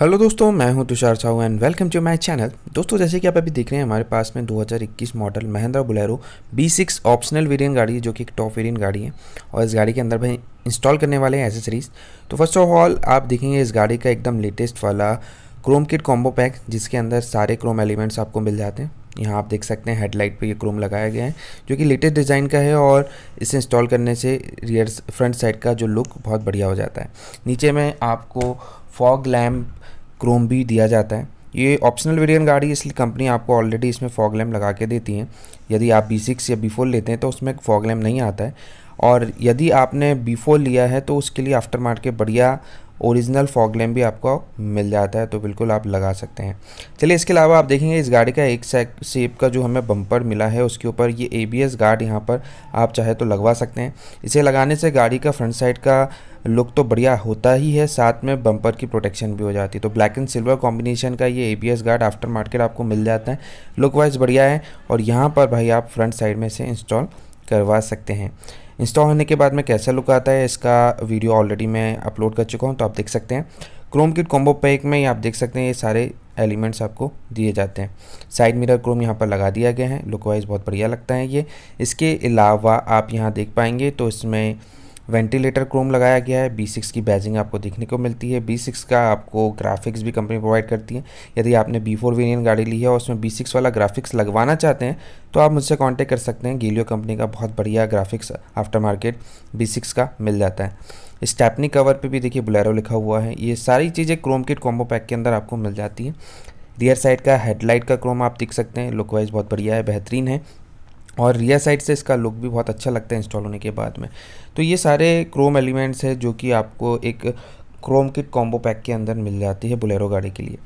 hello दोस्तों मैं हूं Tushar Sahu and welcome to my channel दोस्तों जैसे कि आप अभी देख रहे हैं हमारे पास में 2021 model Mahindra Bolero B6 optional variant गाड़ी है जो कि एक टॉप वेरिएंट गाड़ी है और इस गाड़ी के अंदर भाई इंस्टॉल करने वाले हैं एसेसरीज तो फर्स्ट ऑफ ऑल आप देखेंगे इस गाड़ी का एकदम लेटेस्ट वाला क्रोम किट कॉम्बो पैक जिसके अंदर सारे क्रोम एलिमेंट्स आपको मिल जाते हैं यहाँ आप देख सकते हैं हेडलाइट पे ये क्रोम लगाया गया है जो कि लेटेस्ट डिज़ाइन का है और इसे इंस्टॉल करने से रियर फ्रंट साइड का जो लुक बहुत बढ़िया हो जाता है नीचे में आपको फॉग लैम्प क्रोम भी दिया जाता है ये ऑप्शनल वेरियन गाड़ी इसलिए कंपनी आपको ऑलरेडी इसमें फॉग लैम्प लगा के देती है यदि आप बी सिक्स या बी फोर लेते हैं तो उसमें फॉग लैम्प नहीं आता है और यदि आपने बिफोर लिया है तो उसके लिए आफ्टर मार्केट बढ़िया ओरिजिनल लैम्प भी आपको मिल जाता है तो बिल्कुल आप लगा सकते हैं चलिए इसके अलावा आप देखेंगे इस गाड़ी का एक सेप का जो हमें बम्पर मिला है उसके ऊपर ये एबीएस गार्ड यहाँ पर आप चाहे तो लगवा सकते हैं इसे लगाने से गाड़ी का फ्रंट साइड का लुक तो बढ़िया होता ही है साथ में बम्पर की प्रोटेक्शन भी हो जाती है तो ब्लैक एंड सिल्वर कॉम्बिनेशन का ये एस गार्ड आफ्टर मार्केट आपको मिल जाता है लुक वाइज बढ़िया है और यहाँ पर भाई आप फ्रंट साइड में से इंस्टॉल करवा सकते हैं इंस्टॉल होने के बाद में कैसा लुक आता है इसका वीडियो ऑलरेडी मैं अपलोड कर चुका हूँ तो आप देख सकते हैं क्रोम किट कॉम्बो पैक में आप देख सकते हैं ये सारे एलिमेंट्स आपको दिए जाते हैं साइड मिरर क्रोम यहाँ पर लगा दिया गया है लुक वाइज बहुत बढ़िया लगता है ये इसके अलावा आप यहाँ देख पाएंगे तो इसमें वेंटिलेटर क्रोम लगाया गया है बी सिक्स की बैजिंग आपको देखने को मिलती है बी सिक्स का आपको ग्राफिक्स भी कंपनी प्रोवाइड करती है यदि आपने बी फोर वेरियन गाड़ी ली है और उसमें बी सिक्स वाला ग्राफिक्स लगवाना चाहते हैं तो आप मुझसे कॉन्टैक्ट कर सकते हैं गीलियो कंपनी का बहुत बढ़िया graphics after market B six का मिल जाता है स्टैपनी कवर पे भी देखिए बुलेरो लिखा हुआ है ये सारी चीज़ें क्रोम किट कॉम्बो पैक के अंदर आपको मिल जाती है रियर साइड का हेडलाइट का क्रोम आप देख सकते हैं लुकवाइज बहुत बढ़िया है बेहतरीन है और रियर साइड से इसका लुक भी बहुत अच्छा लगता है इंस्टॉल होने के बाद में तो ये सारे क्रोम एलिमेंट्स हैं जो कि आपको एक क्रोम किट कॉम्बो पैक के अंदर मिल जाती है बुलेरो गाड़ी के लिए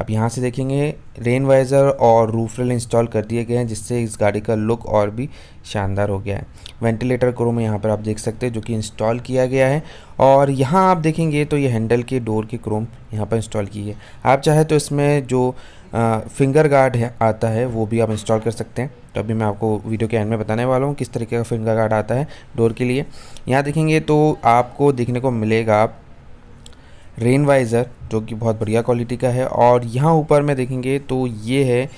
अब यहाँ से देखेंगे रेन वाइज़र और रूफ रेल इंस्टॉल कर दिए गए हैं जिससे इस गाड़ी का लुक और भी शानदार हो गया है वेंटिलेटर क्रोम यहाँ पर आप देख सकते हैं जो कि इंस्टॉल किया गया है और यहाँ आप देखेंगे तो ये हैंडल के डोर के क्रोम यहाँ पर इंस्टॉल की है आप चाहे तो इसमें जो आ, फिंगर गार्ड है आता है वो भी आप इंस्टॉल कर सकते हैं तो अभी मैं आपको वीडियो के एंड में बताने वाला हूँ किस तरीके का फिंगर गार्ड आता है डोर के लिए यहाँ देखेंगे तो आपको देखने को मिलेगा रेन वाइज़र जो कि बहुत बढ़िया क्वालिटी का है और यहाँ ऊपर में देखेंगे तो ये है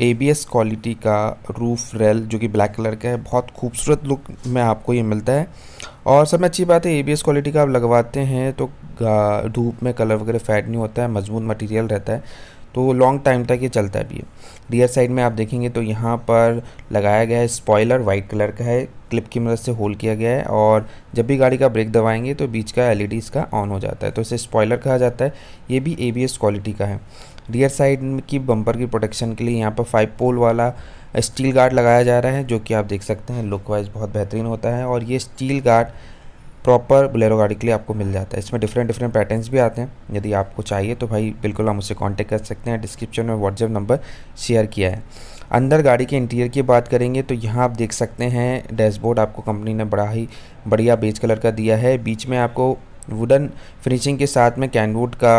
ए क्वालिटी का रूफ रेल जो कि ब्लैक कलर का है बहुत खूबसूरत लुक में आपको ये मिलता है और सबसे अच्छी बात है ए क्वालिटी का आप लगवाते हैं तो धूप में कलर वगैरह फैड नहीं होता है मजबूत मटेरियल रहता है तो लॉन्ग टाइम तक ये चलता भी है रियर साइड में आप देखेंगे तो यहाँ पर लगाया गया है स्पॉयलर वाइट कलर का है क्लिप की मदद से होल्ड किया गया है और जब भी गाड़ी का ब्रेक दबाएंगे तो बीच का एल e इसका ऑन हो जाता है तो इसे स्पॉयलर कहा जाता है ये भी ए क्वालिटी का है रियर साइड की बम्पर की प्रोटेक्शन के लिए यहाँ पर फाइव पोल वाला स्टील गार्ड लगाया जा रहा है जो कि आप देख सकते हैं लुक वाइज बहुत बेहतरीन होता है और ये स्टील गार्ड प्रॉपर बुलेरो गाड़ी के लिए आपको मिल जाता है इसमें डिफरेंट डिफरेंट पैटर्न्स भी आते हैं यदि आपको चाहिए तो भाई बिल्कुल आप मुझसे कांटेक्ट कर सकते हैं डिस्क्रिप्शन में व्हाट्सएप नंबर शेयर किया है अंदर गाड़ी के इंटीरियर की बात करेंगे तो यहाँ आप देख सकते हैं डैशबोर्ड आपको कंपनी ने बड़ा ही बढ़िया बेज कलर का दिया है बीच में आपको वुडन फिनिशिंग के साथ में कैनवुड का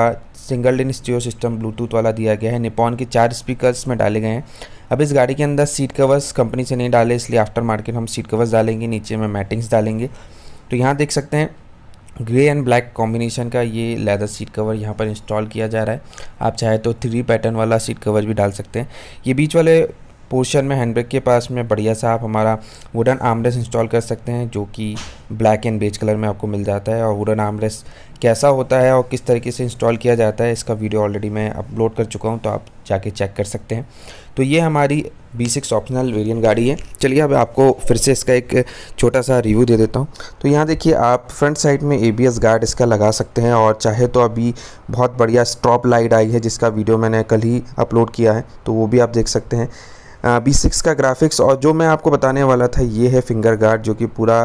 सिंगल डिन स्टीरियो सिस्टम ब्लूटूथ वाला दिया गया है निपॉन के चार स्पीकर में डाले गए हैं अब इस गाड़ी के अंदर सीट कवर्स कंपनी से नहीं डाले इसलिए आफ्टर मार्केट हम सीट कवर्स डालेंगे नीचे में मैटिंग्स डालेंगे तो यहाँ देख सकते हैं ग्रे एंड ब्लैक कॉम्बिनेशन का ये लेदर सीट कवर यहाँ पर इंस्टॉल किया जा रहा है आप चाहे तो थ्री पैटर्न वाला सीट कवर भी डाल सकते हैं ये बीच वाले पोर्शन में हैंडब्रेक के पास में बढ़िया सा आप हमारा वुडन आमलेस इंस्टॉल कर सकते हैं जो कि ब्लैक एंड बेज कलर में आपको मिल जाता है और वुडन आमलेस कैसा होता है और किस तरीके से इंस्टॉल किया जाता है इसका वीडियो ऑलरेडी मैं अपलोड कर चुका हूँ तो आप जाके चेक कर सकते हैं तो ये हमारी बी सिक्स ऑप्शनल वेरियन गाड़ी है चलिए अब आपको फिर से इसका एक छोटा सा रिव्यू दे देता हूँ तो यहाँ देखिए आप फ्रंट साइड में ए बी एस गार्ड इसका लगा सकते हैं और चाहे तो अभी बहुत बढ़िया स्ट्रॉप लाइट आई है जिसका वीडियो मैंने कल ही अपलोड किया है तो वो भी आप देख सकते हैं बी सिक्स का ग्राफिक्स और जो मैं आपको बताने वाला था ये है फिंगर गार्ड जो कि पूरा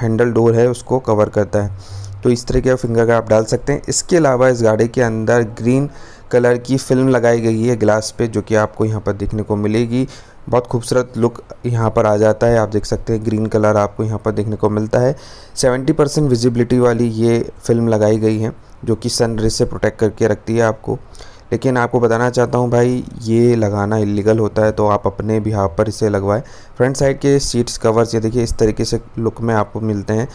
हैंडल डोर है उसको कवर करता है तो इस तरह के फिंगर गार्ड आप डाल सकते हैं इसके अलावा इस गाड़ी के अंदर ग्रीन कलर की फिल्म लगाई गई है ग्लास पे जो कि आपको यहाँ पर देखने को मिलेगी बहुत खूबसूरत लुक यहाँ पर आ जाता है आप देख सकते हैं ग्रीन कलर आपको यहाँ पर देखने को मिलता है 70 परसेंट विजिबिलिटी वाली ये फिल्म लगाई गई है जो कि सन रेज से प्रोटेक्ट करके रखती है आपको लेकिन आपको बताना चाहता हूँ भाई ये लगाना इलीगल होता है तो आप अपने भी हाँ पर इसे लगवाएं फ्रंट साइड के सीट्स कवर्स ये देखिए इस तरीके से लुक में आपको मिलते हैं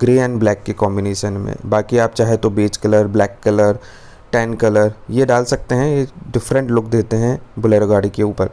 ग्रे एंड ब्लैक के कॉम्बिनेशन में बाकी आप चाहे तो beige colour black colour tan colour ये डाल सकते हैं ये डिफरेंट लुक देते हैं बुलेरो गाड़ी के ऊपर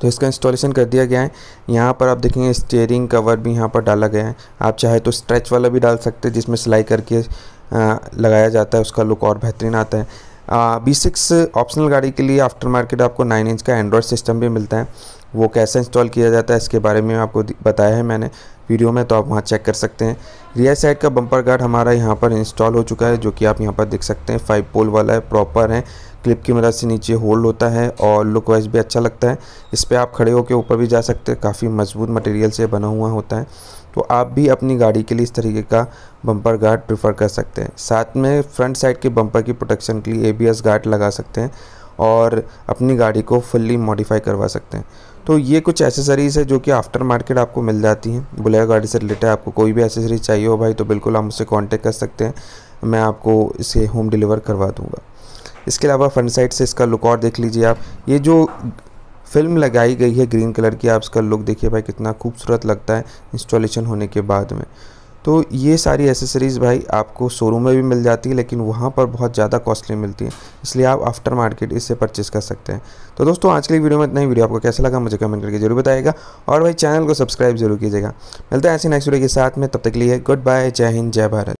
तो इसका इंस्टॉलेशन कर दिया गया है यहाँ पर आप देखेंगे स्टेयरिंग कवर भी यहाँ पर डाला गया है आप चाहे तो स्ट्रेच वाला भी डाल सकते हैं जिसमें सिलाई करके आ, लगाया जाता है उसका लुक और बेहतरीन आता है बी सिक्स ऑप्शनल गाड़ी के लिए आफ्टर मार्केट आपको नाइन इंच का एंड्रॉयड सिस्टम भी मिलता है वो कैसे इंस्टॉल किया जाता है इसके बारे में आपको बताया है मैंने वीडियो में तो आप वहाँ चेक कर सकते हैं रियर साइड का बम्पर गार्ड हमारा यहाँ पर इंस्टॉल हो चुका है जो कि आप यहाँ पर देख सकते हैं फाइव पोल वाला है प्रॉपर है क्लिप की मदद से नीचे होल्ड होता है और लुक वाइज भी अच्छा लगता है इस पर आप खड़े होकर ऊपर भी जा सकते हैं काफ़ी मजबूत मटेरियल से बना हुआ होता है तो आप भी अपनी गाड़ी के लिए इस तरीके का बम्पर गार्ड प्रेफर कर सकते हैं साथ में फ्रंट साइड के बम्पर की प्रोटेक्शन के लिए ए गार्ड लगा सकते हैं और अपनी गाड़ी को फुल्ली मॉडिफाई करवा सकते हैं तो ये कुछ एसेसरीज़ है जो कि आफ्टर मार्केट आपको मिल जाती हैं बुलेरो गाड़ी से रिलेटेड आपको कोई भी एसेसरीज चाहिए हो भाई तो बिल्कुल आप मुझसे कांटेक्ट कर सकते हैं मैं आपको इसे होम डिलीवर करवा दूँगा इसके अलावा फ्रंट साइड से इसका लुक और देख लीजिए आप ये जो फिल्म लगाई गई है ग्रीन कलर की आप इसका लुक देखिए भाई कितना खूबसूरत लगता है इंस्टॉलेशन होने के बाद में तो ये सारी एसेसरीज़ भाई आपको शोरूम में भी मिल जाती है लेकिन वहाँ पर बहुत ज़्यादा कॉस्टली मिलती है इसलिए आप आफ्टर मार्केट इससे परचेज कर सकते हैं तो दोस्तों आज के लिए वीडियो में इतना ही वीडियो आपको कैसा लगा मुझे कमेंट करके जरूर बताएगा और भाई चैनल को सब्सक्राइब जरूर कीजिएगा मिलता है ऐसे नेक्स्ट वीडियो के साथ में तब तक लिए गुड बाय जय हिंद जय भारत